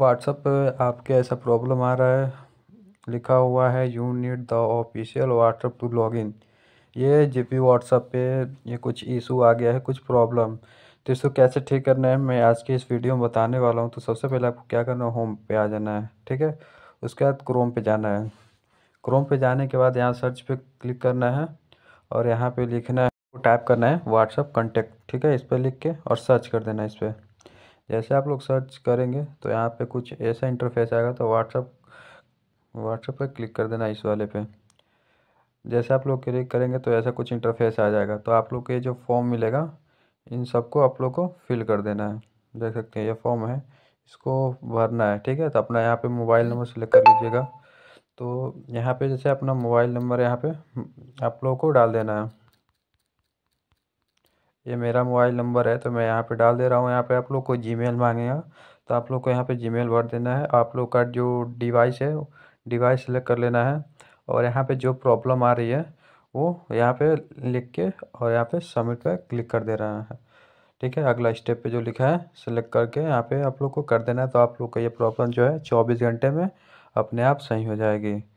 WhatsApp पे आपके ऐसा प्रॉब्लम आ रहा है लिखा हुआ है you need the official WhatsApp to log in ये जी पी व्हाट्सअप पे ये कुछ इशू आ गया है कुछ प्रॉब्लम तो इसको कैसे ठीक करना है मैं आज के इस वीडियो में बताने वाला हूँ तो सबसे पहले आपको क्या करना है होम पे आ जाना है ठीक है उसके बाद क्रोम पे जाना है क्रोम पे जाने के बाद यहाँ सर्च पे क्लिक करना है और यहाँ पे लिखना है टाइप करना है व्हाट्सअप कॉन्टेक्ट ठीक है इस पर लिख के और सर्च कर देना है इस पर जैसे आप लोग सर्च करेंगे तो यहाँ पे कुछ ऐसा इंटरफेस आएगा तो व्हाट्सअप व्हाट्सअप पर क्लिक कर देना इस वाले पे जैसे आप लोग क्लिक करेंगे तो ऐसा कुछ इंटरफेस आ जाएगा तो आप लोग के जो फॉर्म मिलेगा इन सबको आप लोग को फिल कर देना है देख सकते हैं ये फॉर्म है इसको भरना है ठीक है तो अपना यहाँ पर मोबाइल नंबर सेलेक्ट कर लीजिएगा तो यहाँ पे जैसे अपना मोबाइल नंबर यहाँ पे आप लोगों को डाल देना है ये मेरा मोबाइल नंबर है तो मैं यहाँ पे डाल दे रहा हूँ यहाँ पे आप लोग को जीमेल मांगेगा तो आप लोग को यहाँ पे जीमेल भर देना है आप लोग का जो डिवाइस है डिवाइस सेलेक्ट कर लेना है और यहाँ पे जो प्रॉब्लम आ रही है वो यहाँ पे लिख के और यहाँ पे सबमिट पे क्लिक कर दे रहा है ठीक है अगला स्टेप पे जो लिखा है सेलेक्ट करके यहाँ पे आप लोग को कर देना है तो आप लोग का ये प्रॉब्लम जो है चौबीस घंटे में अपने आप सही हो जाएगी